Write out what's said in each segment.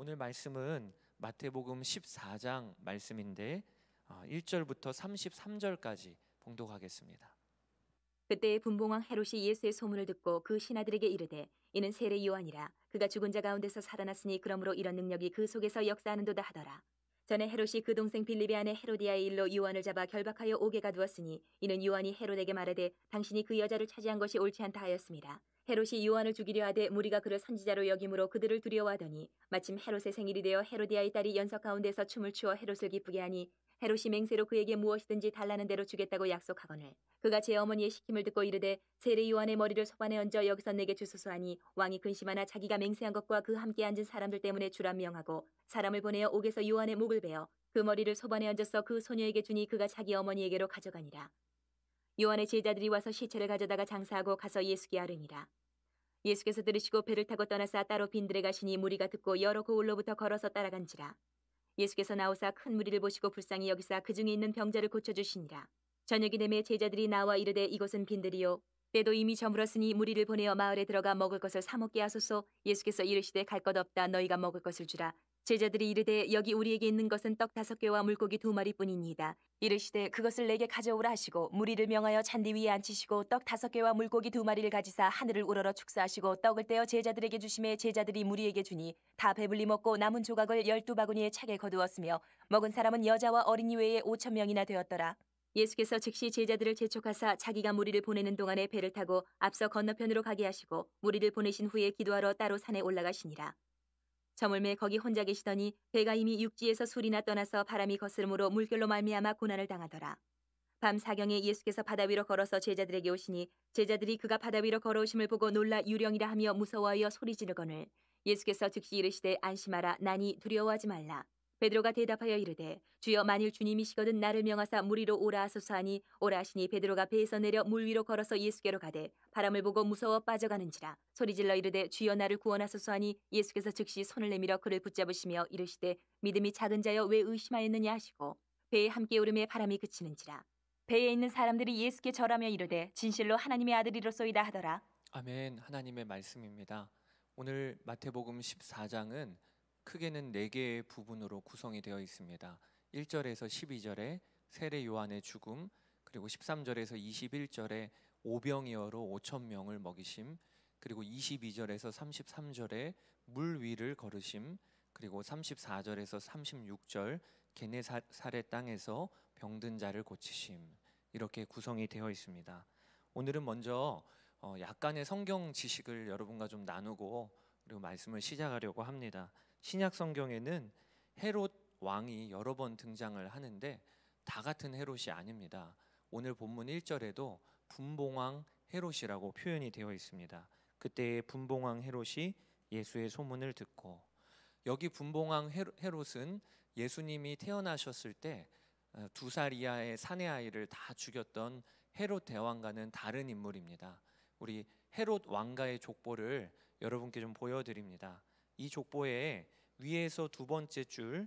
오늘 말씀은 마태복음 14장 말씀인데 1절부터 어, 33절까지 봉독하겠습니다. 그때 분봉왕 헤롯이 예수의 소문을 듣고 그 신하들에게 이르되 이는 세례 요한이라 그가 죽은 자 가운데서 살아났으니 그러므로 이런 능력이 그 속에서 역사하는도다 하더라. 전에 헤롯이 그 동생 빌립의 아내 헤로디아의 일로 요한을 잡아 결박하여 오게 가두었으니 이는 요한이 헤롯에게 말하되 당신이 그 여자를 차지한 것이 옳지 않다 하였습니다. 헤롯이 요한을 죽이려 하되 무리가 그를 선지자로 여김으로 그들을 두려워하더니 마침 헤롯의 생일이 되어 헤로디아의 딸이 연석 가운데서 춤을 추어 헤롯을 기쁘게 하니 헤롯이 맹세로 그에게 무엇이든지 달라는 대로 주겠다고 약속하거늘 그가 제 어머니의 시킴을 듣고 이르되 세례 요한의 머리를 소반에 얹어 여기서 내게 주소서 하니 왕이 근심하나 자기가 맹세한 것과 그 함께 앉은 사람들 때문에 주라 명하고 사람을 보내어 옥에서 요한의 목을 베어 그 머리를 소반에 얹어서 그 소녀에게 주니 그가 자기 어머니에게로 가져가니라 요한의 제자들이 와서 시체를 가져다가 장사하고 가서 예수께 아르니라 예수께서 들으시고 배를 타고 떠나사 따로 빈들에 가시니 무리가 듣고 여러 고을로부터 걸어서 따라간지라. 예수께서 나오사 큰 무리를 보시고 불쌍히 여기사 그 중에 있는 병자를 고쳐주시니라. 저녁이 되매 제자들이 나와 이르되 이곳은 빈들이요. 때도 이미 저물었으니 무리를 보내어 마을에 들어가 먹을 것을 사먹게 하소서 예수께서 이르시되 갈 것 없다 너희가 먹을 것을 주라 제자들이 이르되 여기 우리에게 있는 것은 떡 다섯 개와 물고기 두 마리뿐이니이다. 이르시되 그것을 내게 가져오라 하시고 무리를 명하여 잔디 위에 앉히시고 떡 다섯 개와 물고기 두 마리를 가지사 하늘을 우러러 축사하시고 떡을 떼어 제자들에게 주심에 제자들이 무리에게 주니 다 배불리 먹고 남은 조각을 열두 바구니에 차게 거두었으며 먹은 사람은 여자와 어린이 외에 오천 명이나 되었더라. 예수께서 즉시 제자들을 재촉하사 자기가 무리를 보내는 동안에 배를 타고 앞서 건너편으로 가게 하시고 무리를 보내신 후에 기도하러 따로 산에 올라가시니라. 저물매 거기 혼자 계시더니 배가 이미 육지에서 술이나 떠나서 바람이 거스름으로 물결로 말미암아 고난을 당하더라. 밤 사경에 예수께서 바다 위로 걸어서 제자들에게 오시니 제자들이 그가 바다 위로 걸어오심을 보고 놀라 유령이라 하며 무서워하여 소리 지르거늘 예수께서 즉시 이르시되 안심하라 나니 두려워하지 말라. 베드로가 대답하여 이르되 주여 만일 주님이시거든 나를 명하사 물 위로 오라 하소서 하니 오라 하시니 베드로가 배에서 내려 물 위로 걸어서 예수께로 가되 바람을 보고 무서워 빠져가는지라 소리질러 이르되 주여 나를 구원하소서 하니 예수께서 즉시 손을 내밀어 그를 붙잡으시며 이르시되 믿음이 작은 자여 왜 의심하였느냐 하시고 배에 함께 오름에 바람이 그치는지라 배에 있는 사람들이 예수께 절하며 이르되 진실로 하나님의 아들이로소이다 하더라 아멘 하나님의 말씀입니다 오늘 마태복음 14장은 크게는 네 개의 부분으로 구성이 되어 있습니다. 1절에서 12절에 세례 요한의 죽음, 그리고 13절에서 21절에 오병이어로 5천 명을 먹이심, 그리고 22절에서 33절에 물 위를 걸으심, 그리고 34절에서 36절 게네사렛 땅에서 병든 자를 고치심 이렇게 구성이 되어 있습니다. 오늘은 먼저 어, 약간의 성경 지식을 여러분과 좀 나누고 그리고 말씀을 시작하려고 합니다. 신약 성경에는 헤롯 왕이 여러 번 등장을 하는데 다 같은 헤롯이 아닙니다. 오늘 본문 1절에도 분봉왕 헤롯이라고 표현이 되어 있습니다. 그때의 분봉왕 헤롯이 예수의 소문을 듣고 여기 분봉왕 헤롯은 예수님이 태어나셨을 때 두살 어, 이하의 사내 아이를 다 죽였던 헤롯 대왕과는 다른 인물입니다. 우리 헤롯 왕가의 족보를 여러분께 좀 보여드립니다. 이 족보에 위에서 두 번째 줄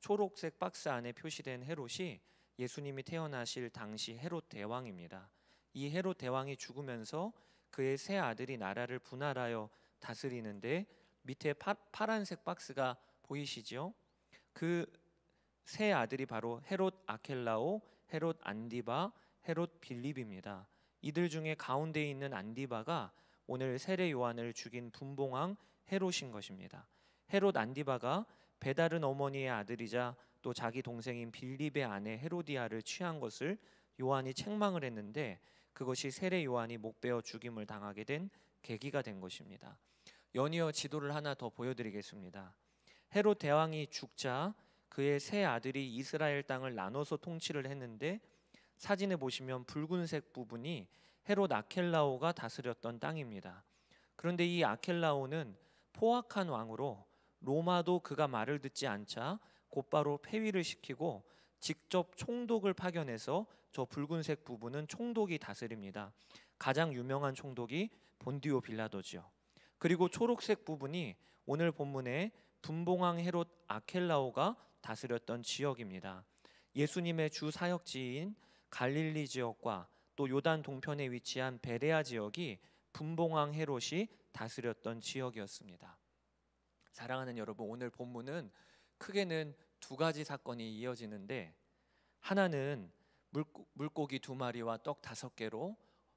초록색 박스 안에 표시된 헤롯이 예수님이 태어나실 당시 헤롯 대왕입니다. 이 헤롯 대왕이 죽으면서 그의 세 아들이 나라를 분할하여 다스리는데 밑에 파, 파란색 박스가 보이시죠? 그 세 아들이 바로 헤롯 아켈라오, 헤롯 안디바, 헤롯 빌립입니다. 이들 중에 가운데 있는 안디바가 오늘 세례 요한을 죽인 분봉왕 헤롯인 것입니다. 헤롯 안디바가 배다른 어머니의 아들이자 또 자기 동생인 빌립의 아내 헤로디아를 취한 것을 요한이 책망을 했는데 그것이 세례 요한이 목베어 죽임을 당하게 된 계기가 된 것입니다. 연이어 지도를 하나 더 보여드리겠습니다. 헤롯 대왕이 죽자 그의 세 아들이 이스라엘 땅을 나눠서 통치를 했는데 사진에 보시면 붉은색 부분이 헤롯 아켈라오가 다스렸던 땅입니다. 그런데 이 아켈라오는 포악한 왕으로 로마도 그가 말을 듣지 않자 곧바로 폐위를 시키고 직접 총독을 파견해서 저 붉은색 부분은 총독이 다스립니다. 가장 유명한 총독이 본디오 빌라도지요. 그리고 초록색 부분이 오늘 본문의 분봉왕 헤롯 아켈라오가 다스렸던 지역입니다. 예수님의 주 사역지인 갈릴리 지역과 또 요단 동편에 위치한 베레아 지역이 분봉왕 헤롯이 다스렸던 지역이었습니다. 사랑하는 여러분, 오늘 본문은 크게는 두 가지 사건이 이어지는데 하나는 물고기 두 마리와 떡 다섯 개로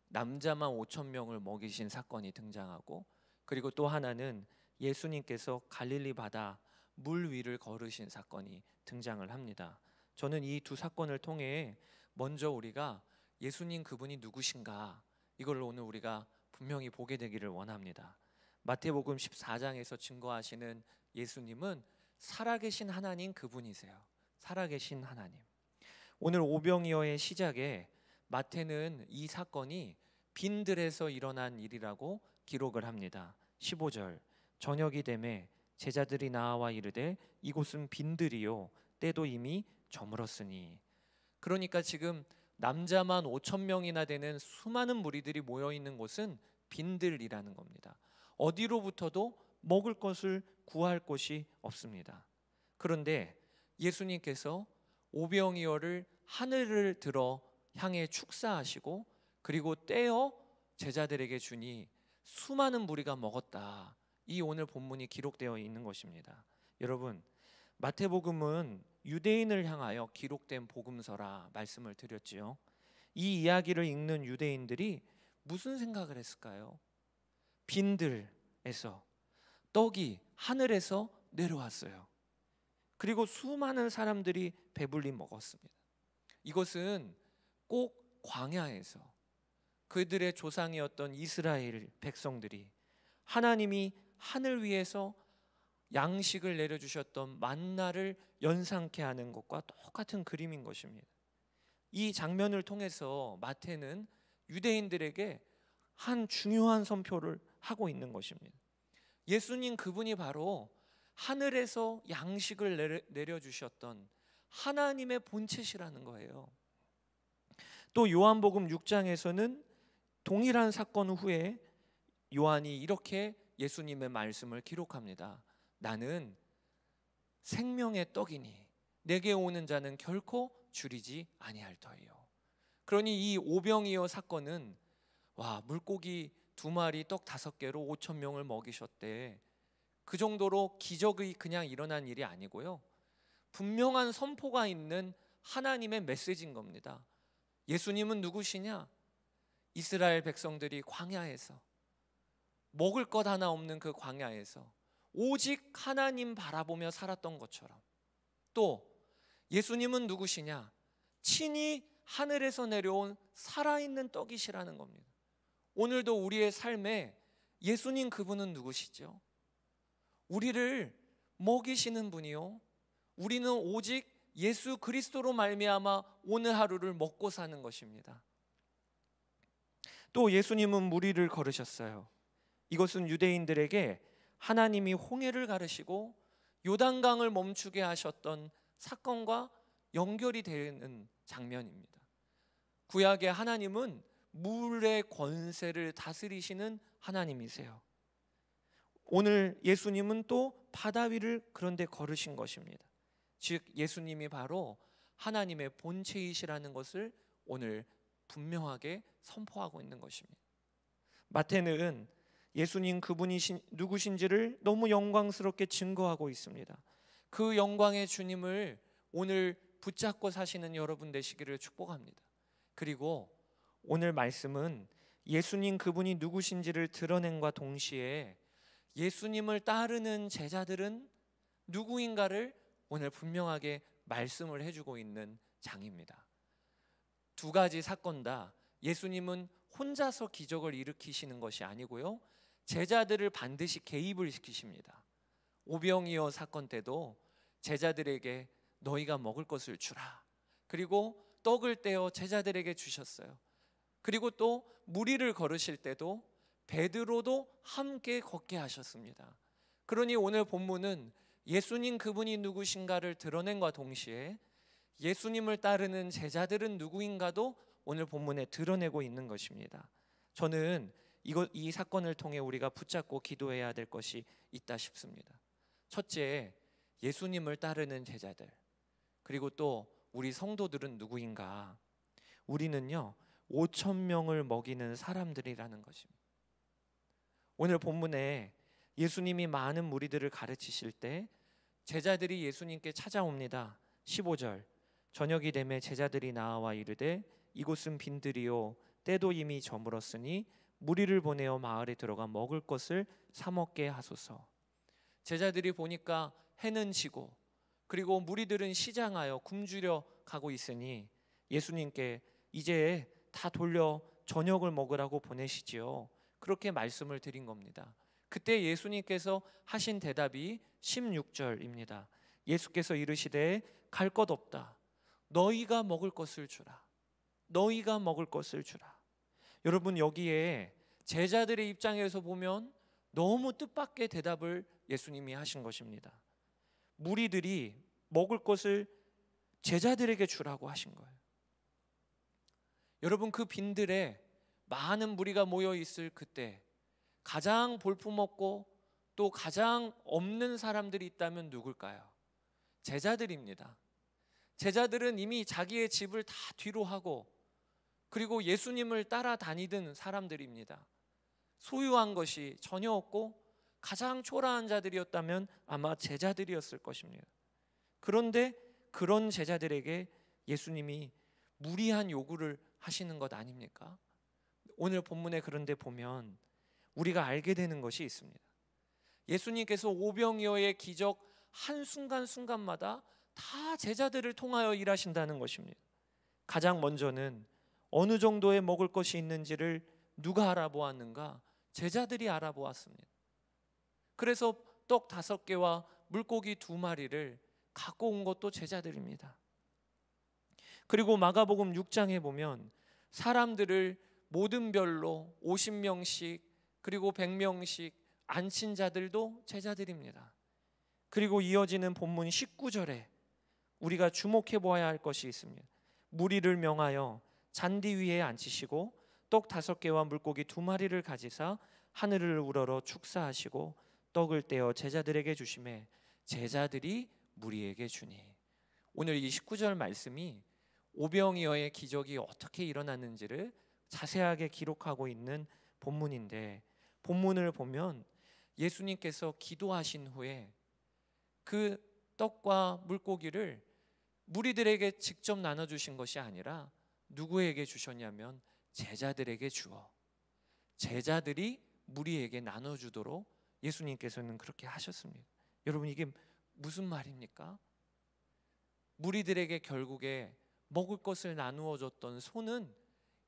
남자만 5천 명을 먹이신 사건이 등장하고 그리고 또 하나는 예수님께서 갈릴리 바다 물 위를 걸으신 사건이 등장을 합니다. 저는 이 두 사건을 통해 먼저 우리가 예수님 그분이 누구신가 이걸 오늘 우리가 분명히 보게 되기를 원합니다. 마태복음 14장에서 증거하시는 예수님은 살아계신 하나님 그분이세요. 살아계신 하나님. 오늘 오병이어의 시작에 마태는 이 사건이 빈들에서 일어난 일이라고 기록을 합니다. 15절 저녁이 되매 제자들이 나와 이르되 이곳은 빈들이요 때도 이미 저물었으니 그러니까 지금 남자만 5천 명이나 되는 수많은 무리들이 모여 있는 곳은 빈들이라는 겁니다. 어디로부터도 먹을 것을 구할 곳이 없습니다. 그런데 예수님께서 오병이어를 하늘을 들어 향해 축사하시고 그리고 떼어 제자들에게 주니 수많은 무리가 먹었다. 이 오늘 본문이 기록되어 있는 것입니다. 여러분 마태복음은 유대인을 향하여 기록된 복음서라 말씀을 드렸지요. 이 이야기를 읽는 유대인들이 무슨 생각을 했을까요? 빈들에서 떡이 하늘에서 내려왔어요. 그리고 수많은 사람들이 배불리 먹었습니다. 이것은 꼭 광야에서 그들의 조상이었던 이스라엘 백성들이 하나님이 하늘 위에서 양식을 내려주셨던 만나를 연상케 하는 것과 똑같은 그림인 것입니다. 이 장면을 통해서 마태는 유대인들에게 한 중요한 선표를 하고 있는 것입니다. 예수님 그분이 바로 하늘에서 양식을 내려주셨던 하나님의 본체시라는 거예요. 또 요한복음 6장에서는 동일한 사건 후에 요한이 이렇게 예수님의 말씀을 기록합니다. 나는 생명의 떡이니 내게 오는 자는 결코 줄이지 아니할 터이요. 그러니 이 오병이어 사건은 와 물고기 두 마리 떡 다섯 개로 오천 명을 먹이셨대. 그 정도로 기적이 그냥 일어난 일이 아니고요. 분명한 선포가 있는 하나님의 메시지인 겁니다. 예수님은 누구시냐? 이스라엘 백성들이 광야에서 먹을 것 하나 없는 그 광야에서 오직 하나님 바라보며 살았던 것처럼 또 예수님은 누구시냐? 친히 하늘에서 내려온 살아있는 떡이시라는 겁니다. 오늘도 우리의 삶에 예수님 그분은 누구시죠? 우리를 먹이시는 분이요. 우리는 오직 예수 그리스도로 말미암아 오늘 하루를 먹고 사는 것입니다. 또 예수님은 무리를 걸으셨어요. 이것은 유대인들에게 하나님이 홍해를 가르시고 요단강을 멈추게 하셨던 사건과 연결이 되는 장면입니다. 구약의 하나님은 물의 권세를 다스리시는 하나님이세요. 오늘 예수님은 또 바다 위를 그런데 걸으신 것입니다. 즉 예수님이 바로 하나님의 본체이시라는 것을 오늘 분명하게 선포하고 있는 것입니다. 마태는 예수님 그분이 신, 누구신지를 너무 영광스럽게 증거하고 있습니다. 그 영광의 주님을 오늘 붙잡고 사시는 여러분 되시기를 축복합니다. 그리고 오늘 말씀은 예수님 그분이 누구신지를 드러낸과 동시에 예수님을 따르는 제자들은 누구인가를 오늘 분명하게 말씀을 해주고 있는 장입니다. 두 가지 사건 다 예수님은 혼자서 기적을 일으키시는 것이 아니고요. 제자들을 반드시 개입을 시키십니다. 오병이어 사건 때도 제자들에게 너희가 먹을 것을 주라. 그리고 떡을 떼어 제자들에게 주셨어요. 그리고 또 무리를 걸으실 때도 베드로도 함께 걷게 하셨습니다. 그러니 오늘 본문은 예수님 그분이 누구신가를 드러낸과 동시에 예수님을 따르는 제자들은 누구인가도 오늘 본문에 드러내고 있는 것입니다. 저는 이거 이 사건을 통해 우리가 붙잡고 기도해야 될 것이 있다 싶습니다. 첫째, 예수님을 따르는 제자들. 그리고 또 우리 성도들은 누구인가? 우리는요. 5천 명을 먹이는 사람들이라는 것입니다. 오늘 본문에 예수님이 많은 무리들을 가르치실 때 제자들이 예수님께 찾아옵니다. 15절. 저녁이 되매 제자들이 나와 이르되 이곳은 빈들이요 때도 이미 저물었으니 무리를 보내어 마을에 들어가 먹을 것을 사 먹게 하소서. 제자들이 보니까 해는 지고 그리고 무리들은 시장하여 굶주려 가고 있으니 예수님께 이제 다 돌려 저녁을 먹으라고 보내시지요. 그렇게 말씀을 드린 겁니다. 그때 예수님께서 하신 대답이 16절입니다. 예수께서 이르시되 갈 것 없다. 너희가 먹을 것을 주라. 너희가 먹을 것을 주라. 여러분 여기에 제자들의 입장에서 보면 너무 뜻밖의 대답을 예수님이 하신 것입니다. 무리들이 먹을 것을 제자들에게 주라고 하신 거예요. 여러분 그 빈들에 많은 무리가 모여 있을 그때 가장 볼품없고 또 가장 없는 사람들이 있다면 누굴까요? 제자들입니다. 제자들은 이미 자기의 집을 다 뒤로 하고 그리고 예수님을 따라다니던 사람들입니다. 소유한 것이 전혀 없고 가장 초라한 자들이었다면 아마 제자들이었을 것입니다. 그런데 그런 제자들에게 예수님이 무리한 요구를 하시는 것 아닙니까? 오늘 본문에 그런데 보면 우리가 알게 되는 것이 있습니다. 예수님께서 오병이어의 기적 한 순간 순간마다 다 제자들을 통하여 일하신다는 것입니다. 가장 먼저는 어느 정도의 먹을 것이 있는지를 누가 알아보았는가? 제자들이 알아보았습니다. 그래서 떡 다섯 개와 물고기 두 마리를 갖고 온 것도 제자들입니다. 그리고 마가복음 6장에 보면 사람들을 모든 별로 50명씩 그리고 100명씩 앉힌 자들도 제자들입니다. 그리고 이어지는 본문 19절에 우리가 주목해 보아야 할 것이 있습니다. 무리를 명하여 잔디 위에 앉히시고 떡 다섯 개와 물고기 두 마리를 가지사 하늘을 우러러 축사하시고 떡을 떼어 제자들에게 주심에 제자들이 무리에게 주니 오늘 이 19절 말씀이 오병이어의 기적이 어떻게 일어났는지를 자세하게 기록하고 있는 본문인데 본문을 보면 예수님께서 기도하신 후에 그 떡과 물고기를 무리들에게 직접 나눠 주신 것이 아니라 누구에게 주셨냐면 제자들에게 주어 제자들이 무리에게 나눠주도록 예수님께서는 그렇게 하셨습니다. 여러분 이게 무슨 말입니까? 무리들에게 결국에 먹을 것을 나누어 줬던 손은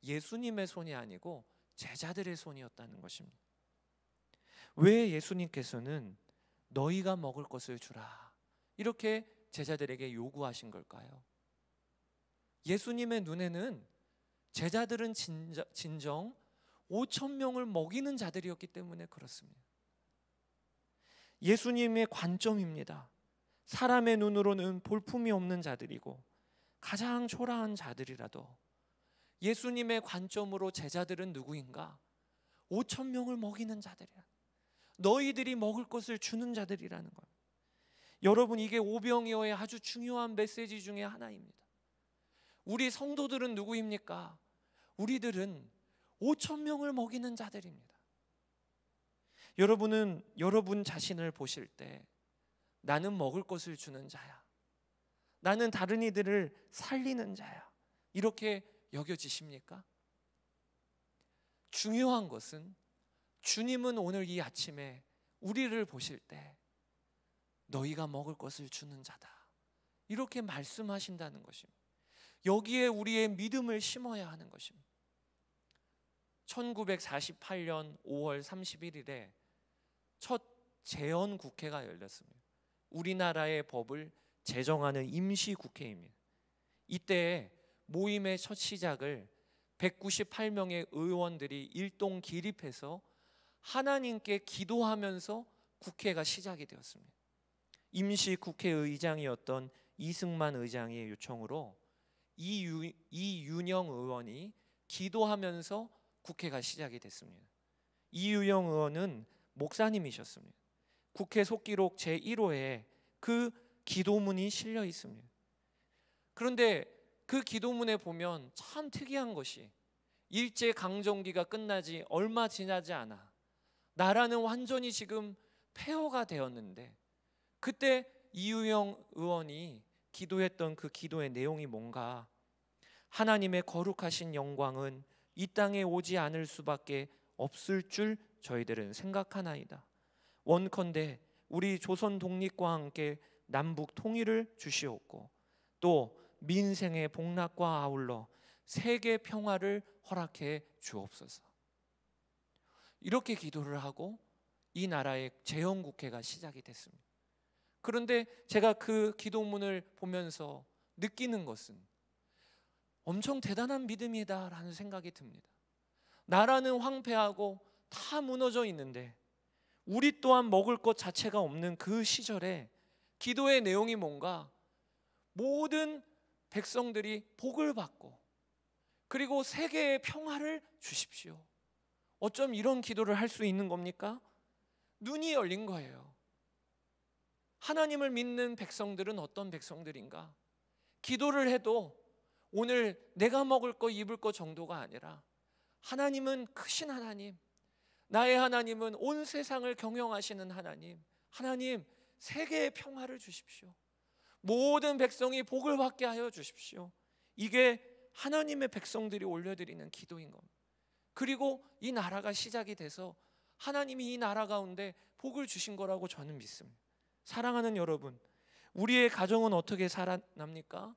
예수님의 손이 아니고 제자들의 손이었다는 것입니다. 왜 예수님께서는 너희가 먹을 것을 주라 이렇게 제자들에게 요구하신 걸까요? 예수님의 눈에는 제자들은 진정, 진정 5천 명을 먹이는 자들이었기 때문에 그렇습니다. 예수님의 관점입니다. 사람의 눈으로는 볼품이 없는 자들이고 가장 초라한 자들이라도 예수님의 관점으로 제자들은 누구인가? 5천 명을 먹이는 자들이라. 너희들이 먹을 것을 주는 자들이라는 겁니다. 여러분 이게 오병이어의 아주 중요한 메시지 중의 하나입니다. 우리 성도들은 누구입니까? 우리들은 5천 명을 먹이는 자들입니다. 여러분은 여러분 자신을 보실 때 나는 먹을 것을 주는 자야. 나는 다른 이들을 살리는 자야. 이렇게 여겨지십니까? 중요한 것은 주님은 오늘 이 아침에 우리를 보실 때 너희가 먹을 것을 주는 자다. 이렇게 말씀하신다는 것입니다. 여기에 우리의 믿음을 심어야 하는 것입니다. 1948년 5월 31일에 첫 재헌 국회가 열렸습니다. 우리나라의 법을 제정하는 임시 국회입니다. 이때 모임의 첫 시작을 198명의 의원들이 일동 기립해서 하나님께 기도하면서 국회가 시작이 되었습니다. 임시 국회의장이었던 이승만 의장의 요청으로 이윤영 의원이 기도하면서 국회가 시작이 됐습니다. 이유영 의원은 목사님이셨습니다. 국회 속기록 제1호에 그 기도문이 실려 있습니다. 그런데 그 기도문에 보면 참 특이한 것이 일제 강점기가 끝나지 얼마 지나지 않아 나라는 완전히 지금 폐허가 되었는데 그때 이유영 의원이 기도했던 그 기도의 내용이 뭔가 하나님의 거룩하신 영광은 이 땅에 오지 않을 수밖에 없을 줄 저희들은 생각하나이다. 원컨대 우리 조선 독립과 함께 남북 통일을 주시옵고 또 민생의 복락과 아울러 세계 평화를 허락해 주옵소서. 이렇게 기도를 하고 이 나라의 재영국회가 시작이 됐습니다. 그런데 제가 그 기도문을 보면서 느끼는 것은 엄청 대단한 믿음이다라는 생각이 듭니다. 나라는 황폐하고 다 무너져 있는데 우리 또한 먹을 것 자체가 없는 그 시절에 기도의 내용이 뭔가 모든 백성들이 복을 받고 그리고 세계의 평화를 주십시오. 어쩜 이런 기도를 할 수 있는 겁니까? 눈이 열린 거예요. 하나님을 믿는 백성들은 어떤 백성들인가? 기도를 해도 오늘 내가 먹을 거 입을 거 정도가 아니라 하나님은 크신 하나님, 나의 하나님은 온 세상을 경영하시는 하나님, 하나님 세계의 평화를 주십시오. 모든 백성이 복을 받게 하여 주십시오. 이게 하나님의 백성들이 올려드리는 기도인 겁니다. 그리고 이 나라가 시작이 돼서 하나님이 이 나라 가운데 복을 주신 거라고 저는 믿습니다. 사랑하는 여러분, 우리의 가정은 어떻게 살아납니까?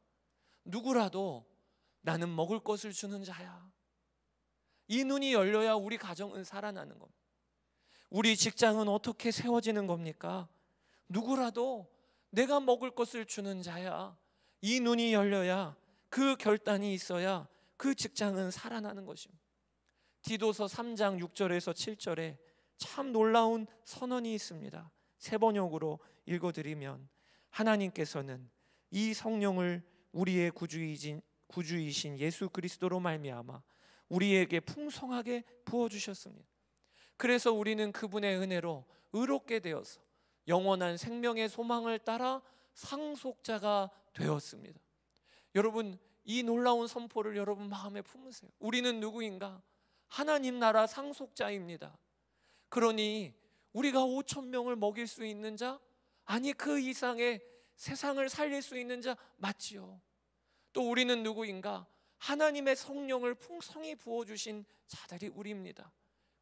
누구라도 나는 먹을 것을 주는 자야. 이 눈이 열려야 우리 가정은 살아나는 겁니다. 우리 직장은 어떻게 세워지는 겁니까? 누구라도 내가 먹을 것을 주는 자야. 이 눈이 열려야 그 결단이 있어야 그 직장은 살아나는 것입니다. 디도서 3장 6절에서 7절에 참 놀라운 선언이 있습니다. 세 번역으로 읽어드리면 하나님께서는 이 성령을 우리의 구주이신 구주이신 예수 그리스도로 말미암아 우리에게 풍성하게 부어 주셨습니다. 그래서 우리는 그분의 은혜로 의롭게 되어서 영원한 생명의 소망을 따라 상속자가 되었습니다. 여러분 이 놀라운 선포를 여러분 마음에 품으세요. 우리는 누구인가? 하나님 나라 상속자입니다. 그러니 우리가 5천 명을 먹일 수 있는 자 아니 그 이상의 세상을 살릴 수 있는 자 맞지요. 또 우리는 누구인가? 하나님의 성령을 풍성히 부어 주신 자들이 우리입니다.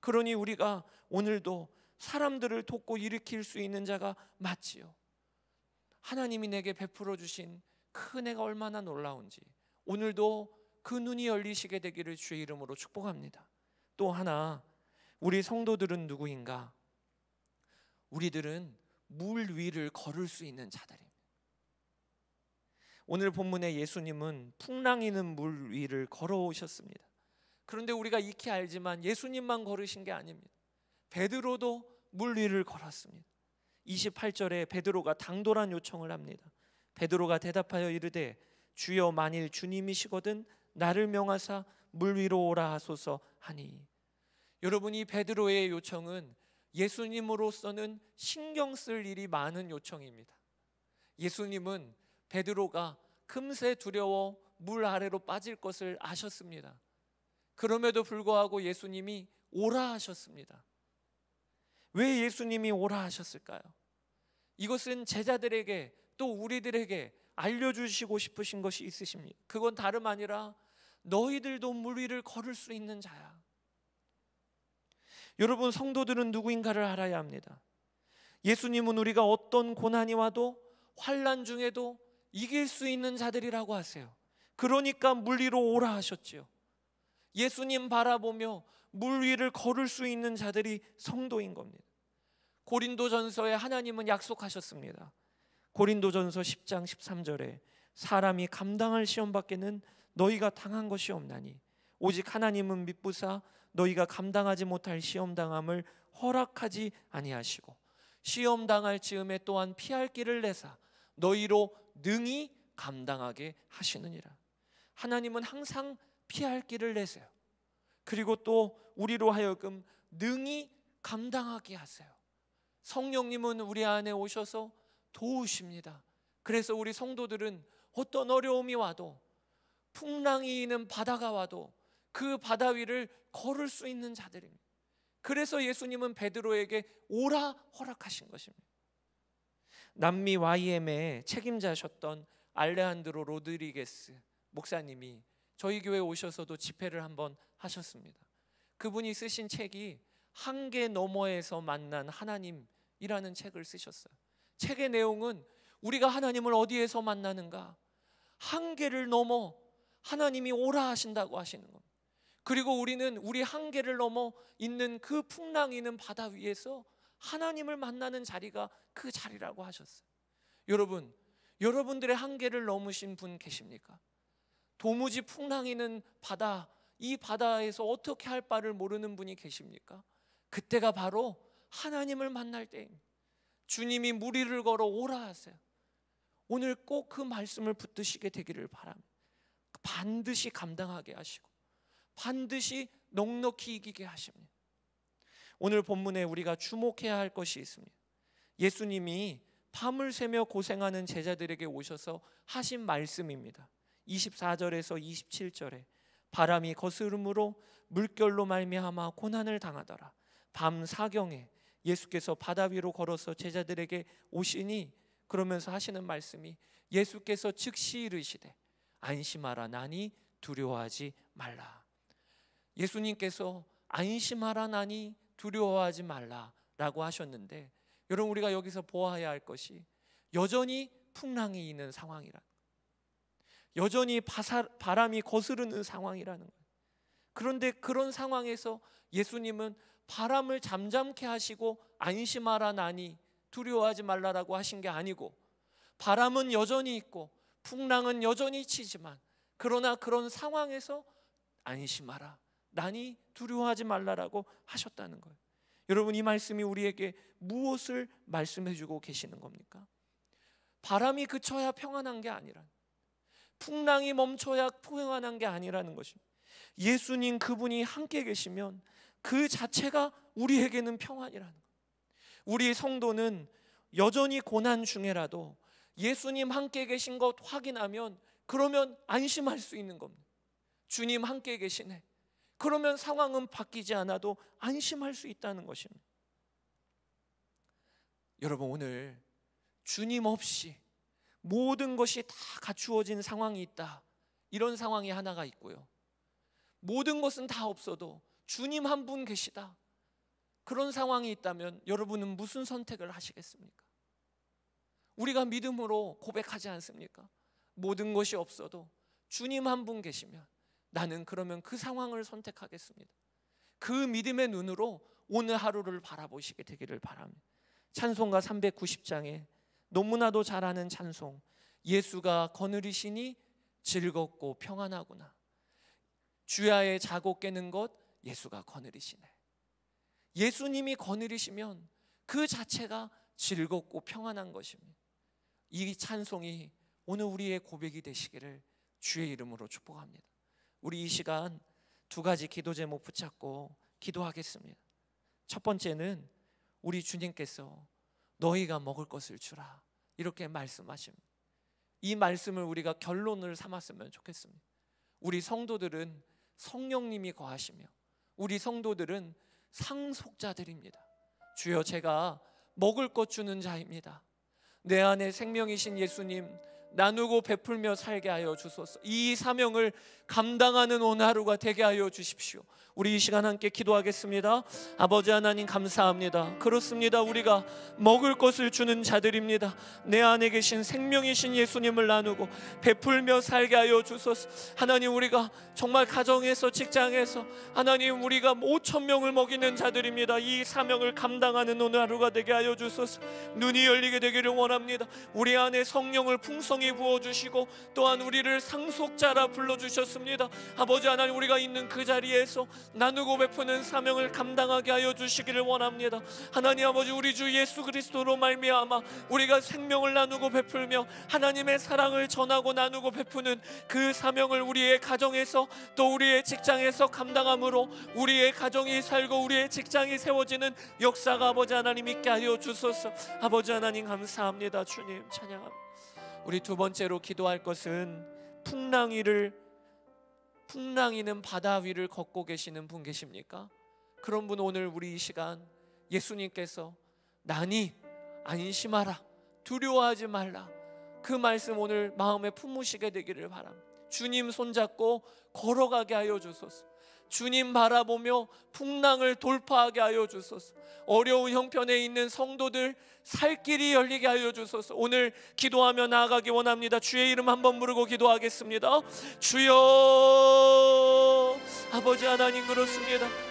그러니 우리가 오늘도 사람들을 돕고 일으킬 수 있는 자가 맞지요. 하나님이 내게 베풀어 주신 큰 그 애가 얼마나 놀라운지 오늘도 그 눈이 열리시게 되기를 주의 이름으로 축복합니다. 또 하나 우리 성도들은 누구인가? 우리들은 물 위를 걸을 수 있는 자들입니다. 오늘 본문의 예수님은 풍랑이는 물 위를 걸어오셨습니다. 그런데 우리가 익히 알지만 예수님만 걸으신 게 아닙니다. 베드로도 물 위를 걸었습니다. 28절에 베드로가 당돌한 요청을 합니다. 베드로가 대답하여 이르되 주여 만일 주님이시거든 나를 명하사 물 위로 오라 하소서 하니 여러분이 베드로의 요청은 예수님으로서는 신경 쓸 일이 많은 요청입니다. 예수님은 베드로가 금세 두려워 물 아래로 빠질 것을 아셨습니다. 그럼에도 불구하고 예수님이 오라 하셨습니다. 왜 예수님이 오라 하셨을까요? 이것은 제자들에게 또 우리들에게 알려주시고 싶으신 것이 있으십니다. 그건 다름 아니라 너희들도 물 위를 걸을 수 있는 자야. 여러분 성도들은 누구인가를 알아야 합니다. 예수님은 우리가 어떤 고난이 와도 환난 중에도 이길 수 있는 자들이라고 하세요. 그러니까 물 위로 오라 하셨지요. 예수님 바라보며 물 위를 걸을 수 있는 자들이 성도인 겁니다. 고린도전서에 하나님은 약속하셨습니다. 고린도전서 10장 13절에 사람이 감당할 시험 밖에는 너희가 당한 것이 없나니 오직 하나님은 믿부사 너희가 감당하지 못할 시험 당함을 허락하지 아니하시고 시험 당할 즈음에 또한 피할 길을 내사 너희로 능히 감당하게 하시느니라. 하나님은 항상 피할 길을 내세요. 그리고 또 우리로 하여금 능히 감당하게 하세요. 성령님은 우리 안에 오셔서 도우십니다. 그래서 우리 성도들은 어떤 어려움이 와도 풍랑이 있는 바다가 와도 그 바다 위를 걸을 수 있는 자들입니다. 그래서 예수님은 베드로에게 오라 허락하신 것입니다. 남미 YM의 책임자셨던 알레한드로 로드리게스 목사님이 저희 교회 오셔서도 집회를 한번 하셨습니다. 그분이 쓰신 책이 한계 너머에서 만난 하나님이라는 책을 쓰셨어요. 책의 내용은 우리가 하나님을 어디에서 만나는가? 한계를 넘어 하나님이 오라 하신다고 하시는 겁니다. 그리고 우리는 우리 한계를 넘어 있는 그 풍랑 있는 바다 위에서 하나님을 만나는 자리가 그 자리라고 하셨어요. 여러분, 여러분들의 한계를 넘으신 분 계십니까? 도무지 풍랑 있는 바다, 이 바다에서 어떻게 할 바를 모르는 분이 계십니까? 그때가 바로 하나님을 만날 때입니다. 주님이 무리를 걸어 오라 하세요. 오늘 꼭 그 말씀을 붙드시게 되기를 바랍니다. 반드시 감당하게 하시고 반드시 넉넉히 이기게 하십니다. 오늘 본문에 우리가 주목해야 할 것이 있습니다. 예수님이 밤을 새며 고생하는 제자들에게 오셔서 하신 말씀입니다. 24절에서 27절에 바람이 거스름으로 물결로 말미암아 고난을 당하더라. 밤 사경에 예수께서 바다 위로 걸어서 제자들에게 오시니 그러면서 하시는 말씀이 예수께서 즉시 이르시되 안심하라 나니 두려워하지 말라. 예수님께서 안심하라나니 두려워하지 말라라고 하셨는데 여러분 우리가 여기서 보아야 할 것이 여전히 풍랑이 있는 상황이라 여전히 바사, 바람이 거스르는 상황이라는 거예요. 그런데 그런 상황에서 예수님은 바람을 잠잠케 하시고 안심하라 나니 두려워하지 말라라고 하신 게 아니고 바람은 여전히 있고 풍랑은 여전히 치지만 그러나 그런 상황에서 안심하라 나니 두려워하지 말라라고 하셨다는 거예요. 여러분 이 말씀이 우리에게 무엇을 말씀해 주고 계시는 겁니까? 바람이 그쳐야 평안한 게 아니라 풍랑이 멈춰야 평안한 게 아니라는 것입니다. 예수님 그분이 함께 계시면 그 자체가 우리에게는 평안이라는 것. 우리 성도는 여전히 고난 중에라도 예수님 함께 계신 것 확인하면 그러면 안심할 수 있는 겁니다. 주님 함께 계시네. 그러면 상황은 바뀌지 않아도 안심할 수 있다는 것입니다. 여러분 오늘 주님 없이 모든 것이 다 갖추어진 상황이 있다. 이런 상황이 하나가 있고요. 모든 것은 다 없어도 주님 한 분 계시다. 그런 상황이 있다면 여러분은 무슨 선택을 하시겠습니까? 우리가 믿음으로 고백하지 않습니까? 모든 것이 없어도 주님 한 분 계시면 나는 그러면 그 상황을 선택하겠습니다. 그 믿음의 눈으로 오늘 하루를 바라보시게 되기를 바랍니다. 찬송가 390장에 너무나도 잘 아는 찬송 예수가 거느리시니 즐겁고 평안하구나. 주야의 자고 깨는 것 예수가 거느리시네. 예수님이 거느리시면 그 자체가 즐겁고 평안한 것입니다. 이 찬송이 오늘 우리의 고백이 되시기를 주의 이름으로 축복합니다. 우리 이 시간 두 가지 기도 제목 붙잡고 기도하겠습니다. 첫 번째는 우리 주님께서 너희가 먹을 것을 주라 이렇게 말씀하십니다. 이 말씀을 우리가 결론을 삼았으면 좋겠습니다. 우리 성도들은 성령님이 거하시며 우리 성도들은 상속자들입니다. 주여 제가 먹을 것 주는 자입니다. 내 안에 생명이신 예수님 나누고 베풀며 살게 하여 주소서. 이 사명을 감당하는 오늘 하루가 되게 하여 주십시오. 우리 이 시간 함께 기도하겠습니다. 아버지 하나님 감사합니다. 그렇습니다. 우리가 먹을 것을 주는 자들입니다. 내 안에 계신 생명이신 예수님을 나누고 베풀며 살게 하여 주소서. 하나님 우리가 정말 가정에서 직장에서 하나님 우리가 5천 명을 먹이는 자들입니다. 이 사명을 감당하는 오늘 하루가 되게 하여 주소서. 눈이 열리게 되기를 원합니다. 우리 안에 성령을 풍성 성령이 부어주시고 또한 우리를 상속자라 불러주셨습니다. 아버지 하나님 우리가 있는 그 자리에서 나누고 베푸는 사명을 감당하게 하여 주시기를 원합니다. 하나님 아버지 우리 주 예수 그리스도로 말미암아 우리가 생명을 나누고 베풀며 하나님의 사랑을 전하고 나누고 베푸는 그 사명을 우리의 가정에서 또 우리의 직장에서 감당함으로 우리의 가정이 살고 우리의 직장이 세워지는 역사가 아버지 하나님 있게 하여 주소서. 아버지 하나님 감사합니다. 주님 찬양합니다. 우리 두 번째로 기도할 것은 풍랑이를 풍랑이는 바다 위를 걷고 계시는 분 계십니까? 그런 분 오늘 우리 이 시간 예수님께서 나니 안심하라 두려워하지 말라 그 말씀 오늘 마음에 품으시게 되기를 바랍니다. 주님 손잡고 걸어가게 하여 주소서. 주님 바라보며 풍랑을 돌파하게 하여 주소서. 어려운 형편에 있는 성도들 살 길이 열리게 하여 주소서. 오늘 기도하며 나아가기 원합니다. 주의 이름 한번 부르고 기도하겠습니다. 주여 아버지 하나님 그렇습니다.